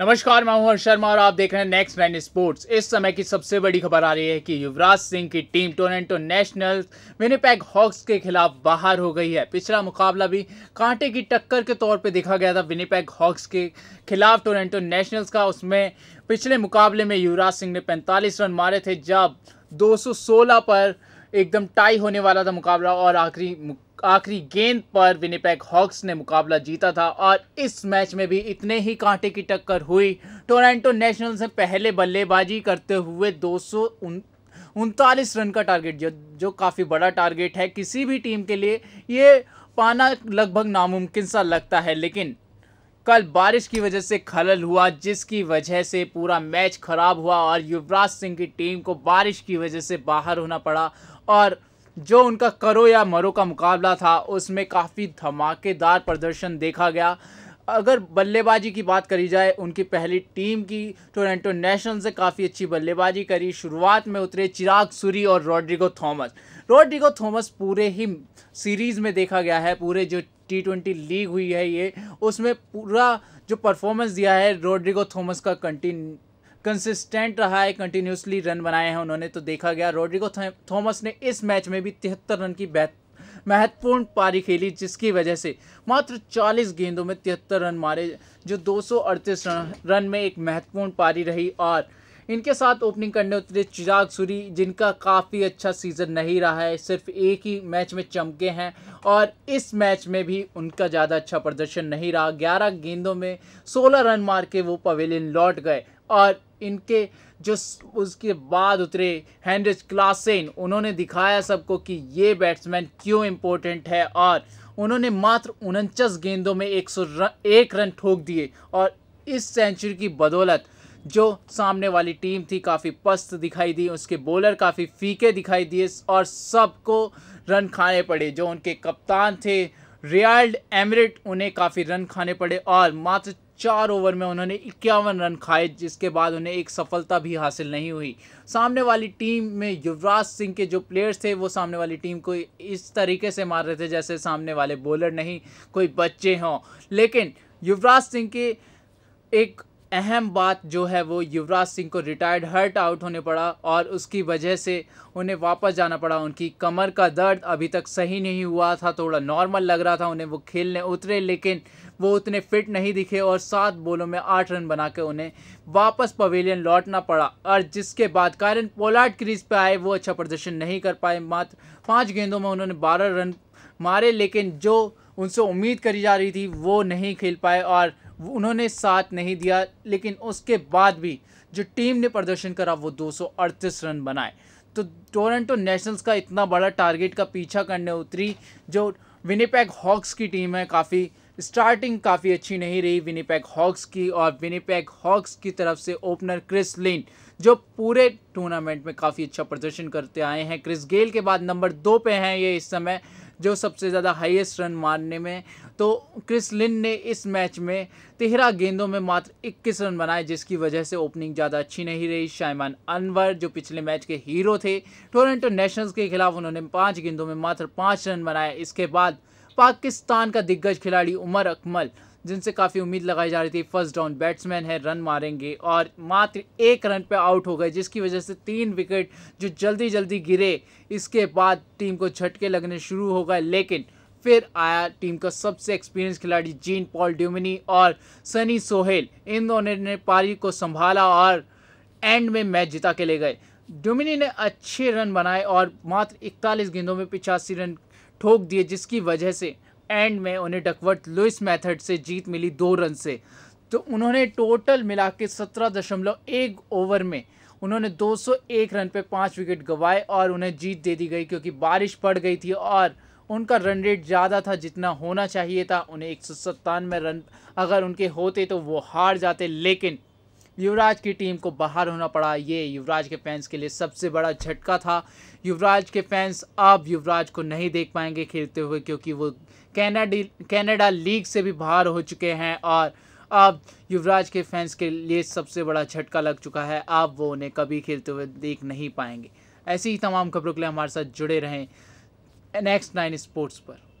नमस्कार मैं हूं शर्मा और आप देख रहे हैं नेक्स्ट नाइन स्पोर्ट्स इस समय की सबसे बड़ी खबर आ रही है कि युवराज सिंह की team Toronto National Winnipeg Hawks के खिलाफ बाहर हो गई है पिछला मुकाबला भी कांटे की टक्कर के तौर पे देखा गया था विनीपैक हॉक्स के खिलाफ टोरेंटो नेशनल्स का उसमें पिछले मुकाबले में युवराज सिंह ने पैंतालीस रन मारे थे जब दो पर एकदम टाई होने वाला था मुकाबला और आखिरी आखिरी गेंद पर विनीपैक हॉक्स ने मुकाबला जीता था और इस मैच में भी इतने ही कांटे की टक्कर हुई टोरंटो नेशनल से पहले बल्लेबाजी करते हुए दो उनतालीस रन का टारगेट जो जो काफ़ी बड़ा टारगेट है किसी भी टीम के लिए ये पाना लगभग नामुमकिन सा लगता है लेकिन कल बारिश की वजह से खलल हुआ जिसकी वजह से पूरा मैच खराब हुआ और युवराज सिंह की टीम को बारिश की वजह से बाहर होना पड़ा और जो उनका करो या मरो का मुकाबला था उसमें काफ़ी धमाकेदार प्रदर्शन देखा गया अगर बल्लेबाजी की बात करी जाए उनकी पहली टीम की टोरेंटो नेशनल से काफ़ी अच्छी बल्लेबाजी करी शुरुआत में उतरे चिराग सूरी और रॉड्रिगो थॉमस रॉड्रिगो थॉमस पूरे ही सीरीज़ में देखा गया है पूरे जो टी ट्वेंटी लीग हुई है ये उसमें पूरा जो परफॉर्मेंस दिया है रोड्रिगो थॉमस का कंटिन्यू कंसिस्टेंट रहा है कंटिन्यूसली रन बनाए हैं उन्होंने तो देखा गया रोड्रिगो थॉमस ने इस मैच में भी तिहत्तर रन की महत्वपूर्ण पारी खेली जिसकी वजह से मात्र 40 गेंदों में तिहत्तर रन मारे जो 238 रन रन में एक महत्वपूर्ण पारी रही और इनके साथ ओपनिंग करने उतरे चिराग सूरी जिनका काफ़ी अच्छा सीज़न नहीं रहा है सिर्फ एक ही मैच में चमके हैं और इस मैच में भी उनका ज़्यादा अच्छा प्रदर्शन नहीं रहा 11 गेंदों में 16 रन मार के वो पवेलियन लौट गए और इनके जो उसके बाद उतरे हैंनरिज क्लासेन उन्होंने दिखाया सबको कि ये बैट्समैन क्यों इम्पोर्टेंट है और उन्होंने मात्र उनचास गेंदों में एक सौ एक रन ठोक दिए और इस सेंचुरी की बदौलत जो सामने वाली टीम थी काफ़ी पस्त दिखाई दी उसके बॉलर काफ़ी फीके दिखाई दिए और सबको रन खाने पड़े जो उनके कप्तान थे रियाल्ड एमरेट उन्हें काफ़ी रन खाने पड़े और मात्र चार ओवर में उन्होंने इक्यावन रन खाए जिसके बाद उन्हें एक सफलता भी हासिल नहीं हुई सामने वाली टीम में युवराज सिंह के जो प्लेयर्स थे वो सामने वाली टीम को इस तरीके से मार रहे थे जैसे सामने वाले बॉलर नहीं कोई बच्चे हों लेकिन युवराज सिंह के एक अहम बात जो है वो युवराज सिंह को रिटायर्ड हर्ट आउट होने पड़ा और उसकी वजह से उन्हें वापस जाना पड़ा उनकी कमर का दर्द अभी तक सही नहीं हुआ था थोड़ा नॉर्मल लग रहा था उन्हें वो खेलने उतरे लेकिन वो उतने फिट नहीं दिखे और सात बोलों में आठ रन बनाकर उन्हें वापस पवेलियन लौटना पड़ा और जिसके बाद कारण पोलार्ड क्रीज पर आए वो अच्छा प्रदर्शन नहीं कर पाए मात्र पाँच गेंदों में उन्होंने बारह रन मारे लेकिन जो उनसे उम्मीद करी जा रही थी वो नहीं खेल पाए और उन्होंने साथ नहीं दिया लेकिन उसके बाद भी जो टीम ने प्रदर्शन करा वो दो रन बनाए तो टोरंटो नेशनल्स का इतना बड़ा टारगेट का पीछा करने उतरी जो विनीपैग हॉक्स की टीम है काफ़ी स्टार्टिंग काफ़ी अच्छी नहीं रही विनीपैग हॉक्स की और विनीपैग हॉक्स की तरफ से ओपनर क्रिस लिन जो पूरे टूर्नामेंट में काफ़ी अच्छा प्रदर्शन करते आए हैं क्रिस गेल के बाद नंबर दो पे हैं ये इस समय जो सबसे ज़्यादा हाईएस्ट रन मारने में तो क्रिस लिन ने इस मैच में तेरह गेंदों में मात्र 21 रन बनाए जिसकी वजह से ओपनिंग ज़्यादा अच्छी नहीं रही शायमान अनवर जो पिछले मैच के हीरो थे टोरेंटो नेशनल्स के खिलाफ उन्होंने पाँच गेंदों में मात्र पाँच रन बनाए इसके बाद पाकिस्तान का दिग्गज खिलाड़ी उमर अकमल जिनसे काफ़ी उम्मीद लगाई जा रही थी फर्स्ट डाउन बैट्समैन है रन मारेंगे और मात्र एक रन पे आउट हो गए जिसकी वजह से तीन विकेट जो जल्दी जल्दी गिरे इसके बाद टीम को झटके लगने शुरू हो गए लेकिन फिर आया टीम का सबसे एक्सपीरियंस खिलाड़ी जीन पॉल ड्यूमिनी और सनी सोहेल इन दोनों ने पारी को संभाला और एंड में मैच जिता के ले गए डोमिनी ने अच्छे रन बनाए और मात्र 41 गेंदों में पिचासी रन ठोक दिए जिसकी वजह से एंड में उन्हें डकवर्थ लुइस मेथड से जीत मिली दो रन से तो उन्होंने टोटल मिला के सत्रह दशमलव एक ओवर में उन्होंने 201 रन पे पाँच विकेट गंवाए और उन्हें जीत दे दी गई क्योंकि बारिश पड़ गई थी और उनका रन रेट ज़्यादा था जितना होना चाहिए था उन्हें एक रन अगर उनके होते तो वो हार जाते लेकिन युवराज की टीम को बाहर होना पड़ा ये युवराज के फैंस के लिए सबसे बड़ा झटका था युवराज के फैंस अब युवराज को नहीं देख पाएंगे खेलते हुए क्योंकि वो कैनेडी कैनेडा लीग से भी बाहर हो चुके हैं और अब युवराज के फैंस के लिए सबसे बड़ा झटका लग चुका है अब वो उन्हें कभी खेलते हुए देख नहीं पाएंगे ऐसी ही तमाम खबरों के लिए हमारे साथ जुड़े रहें नेक्स्ट नाइन स्पोर्ट्स पर